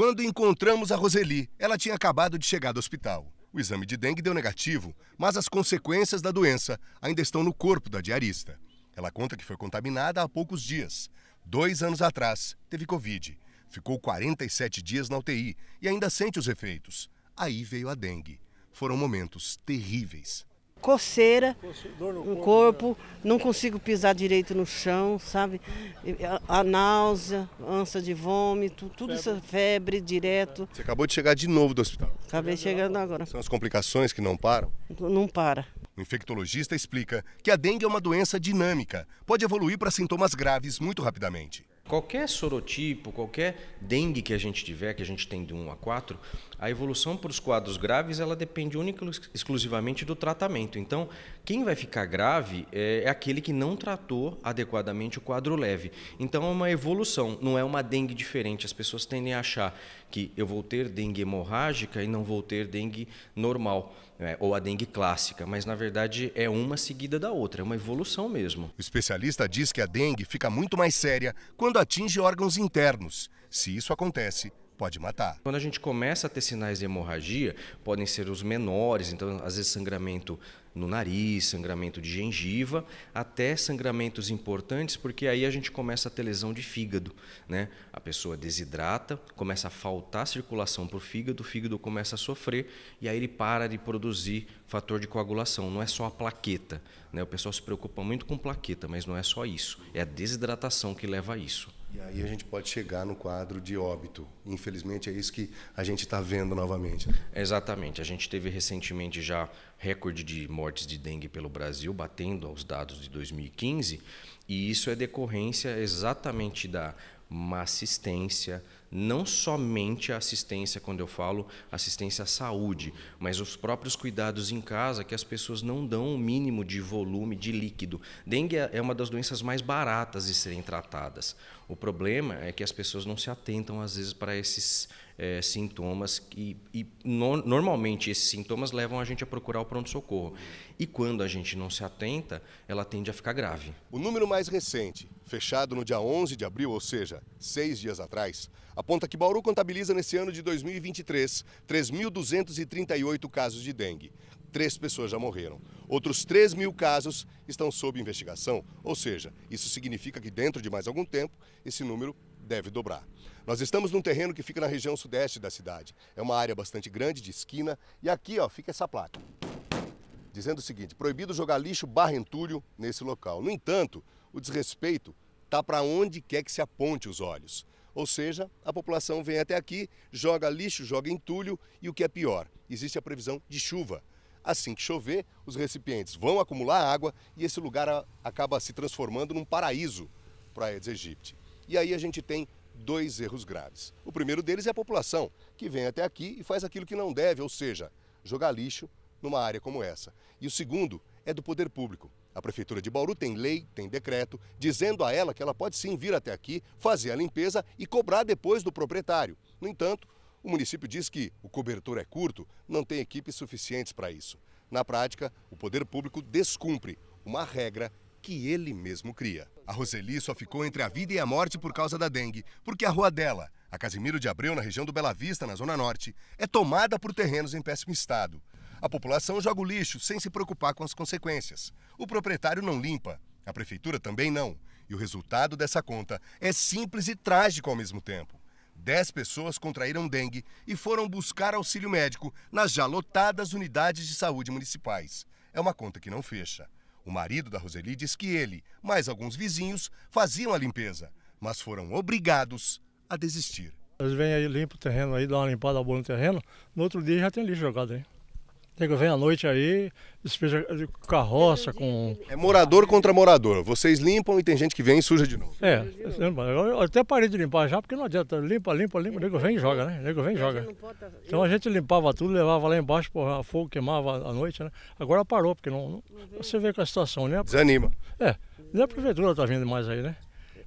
quando encontramos a Roseli, ela tinha acabado de chegar do hospital. O exame de dengue deu negativo, mas as consequências da doença ainda estão no corpo da diarista. Ela conta que foi contaminada há poucos dias. Dois anos atrás, teve Covid. Ficou 47 dias na UTI e ainda sente os efeitos. Aí veio a dengue. Foram momentos terríveis coceira no corpo, né? não consigo pisar direito no chão, sabe? A, náusea, ânsia de vômito, tudo isso, é febre direto. Você acabou de chegar de novo do hospital? Acabei chegando agora. São as complicações que não param? Não para. O infectologista explica que a dengue é uma doença dinâmica, pode evoluir para sintomas graves muito rapidamente qualquer sorotipo, qualquer dengue que a gente tiver, que a gente tem de 1 a 4, a evolução para os quadros graves ela depende única exclusivamente do tratamento. Então, quem vai ficar grave é, é aquele que não tratou adequadamente o quadro leve. Então, é uma evolução, não é uma dengue diferente. As pessoas tendem a achar que eu vou ter dengue hemorrágica e não vou ter dengue normal. Né, ou a dengue clássica, mas na verdade é uma seguida da outra, é uma evolução mesmo. O especialista diz que a dengue fica muito mais séria quando atinge órgãos internos. Se isso acontece, pode matar. Quando a gente começa a ter sinais de hemorragia, podem ser os menores, então às vezes sangramento no nariz, sangramento de gengiva, até sangramentos importantes, porque aí a gente começa a ter lesão de fígado, né? A pessoa desidrata, começa a faltar circulação para o fígado, o fígado começa a sofrer e aí ele para de produzir fator de coagulação. Não é só a plaqueta, né? O pessoal se preocupa muito com plaqueta, mas não é só isso. É a desidratação que leva a isso. E aí a gente pode chegar no quadro de óbito. Infelizmente é isso que a gente está vendo novamente. Né? Exatamente. A gente teve recentemente já recorde de mortes de dengue pelo Brasil, batendo aos dados de 2015, e isso é decorrência exatamente da uma assistência, não somente a assistência, quando eu falo assistência à saúde, mas os próprios cuidados em casa que as pessoas não dão o um mínimo de volume de líquido. Dengue é, é uma das doenças mais baratas de serem tratadas. O problema é que as pessoas não se atentam às vezes para esses é, sintomas que, e no, normalmente esses sintomas levam a gente a procurar o pronto-socorro. E quando a gente não se atenta, ela tende a ficar grave. O número mais recente, fechado no dia 11 de abril, ou seja, seis dias atrás, aponta que Bauru contabiliza nesse ano de 2023 3.238 casos de dengue três pessoas já morreram. Outros 3 mil casos estão sob investigação, ou seja, isso significa que dentro de mais algum tempo esse número deve dobrar. Nós estamos num terreno que fica na região sudeste da cidade. É uma área bastante grande, de esquina, e aqui ó, fica essa placa. Dizendo o seguinte, proibido jogar lixo barra entulho nesse local. No entanto, o desrespeito está para onde quer que se aponte os olhos. Ou seja, a população vem até aqui, joga lixo, joga entulho e o que é pior, existe a previsão de chuva. Assim que chover, os recipientes vão acumular água e esse lugar acaba se transformando num paraíso para a Aedes aegypti. E aí a gente tem dois erros graves. O primeiro deles é a população, que vem até aqui e faz aquilo que não deve, ou seja, jogar lixo numa área como essa. E o segundo é do poder público. A Prefeitura de Bauru tem lei, tem decreto, dizendo a ela que ela pode sim vir até aqui, fazer a limpeza e cobrar depois do proprietário. No entanto, o município diz que o cobertor é curto, não tem equipes suficientes para isso. Na prática, o poder público descumpre uma regra que ele mesmo cria. A Roseli só ficou entre a vida e a morte por causa da dengue, porque a rua dela, a Casimiro de Abreu, na região do Bela Vista, na Zona Norte, é tomada por terrenos em péssimo estado. A população joga o lixo sem se preocupar com as consequências. O proprietário não limpa, a prefeitura também não. E o resultado dessa conta é simples e trágico ao mesmo tempo. Dez pessoas contraíram dengue e foram buscar auxílio médico nas já lotadas unidades de saúde municipais. É uma conta que não fecha. O marido da Roseli diz que ele, mais alguns vizinhos, faziam a limpeza, mas foram obrigados a desistir. Eles vêm aí, limpam o terreno aí, dá uma limpada boa no terreno, no outro dia já tem lixo jogado aí. Nego vem à noite aí, despeja de carroça com. É morador contra morador. Vocês limpam e tem gente que vem e suja de novo. É, eu até parei de limpar já, porque não adianta. Limpa, limpa, limpa. O nego vem e joga, né? O nego vem e joga. Então a gente limpava tudo, levava lá embaixo, porra, fogo queimava à noite, né? Agora parou, porque não, não... Você vê com a situação, né? Desanima. É, nem é a prefeitura tá vindo mais aí, né?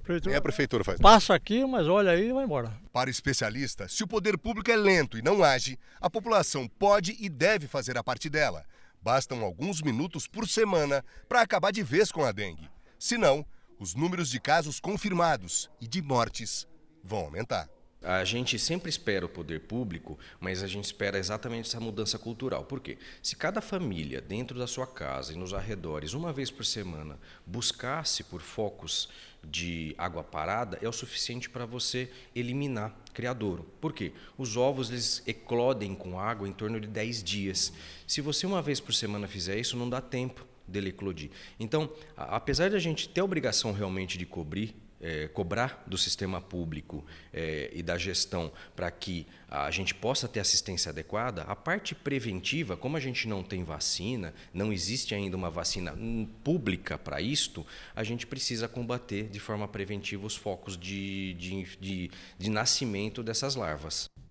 Prefeitura. É, a prefeitura faz. Passa aqui, mas olha aí e vai embora. Para o especialista, se o poder público é lento e não age, a população pode e deve fazer a parte dela. Bastam alguns minutos por semana para acabar de vez com a dengue. Se não, os números de casos confirmados e de mortes vão aumentar. A gente sempre espera o poder público, mas a gente espera exatamente essa mudança cultural. Por quê? Se cada família, dentro da sua casa e nos arredores, uma vez por semana, buscasse por focos de água parada, é o suficiente para você eliminar criadouro. Por quê? Os ovos eles eclodem com água em torno de 10 dias. Se você uma vez por semana fizer isso, não dá tempo dele eclodir. Então, apesar de a gente ter a obrigação realmente de cobrir é, cobrar do sistema público é, e da gestão para que a gente possa ter assistência adequada, a parte preventiva, como a gente não tem vacina, não existe ainda uma vacina pública para isto, a gente precisa combater de forma preventiva os focos de, de, de, de nascimento dessas larvas.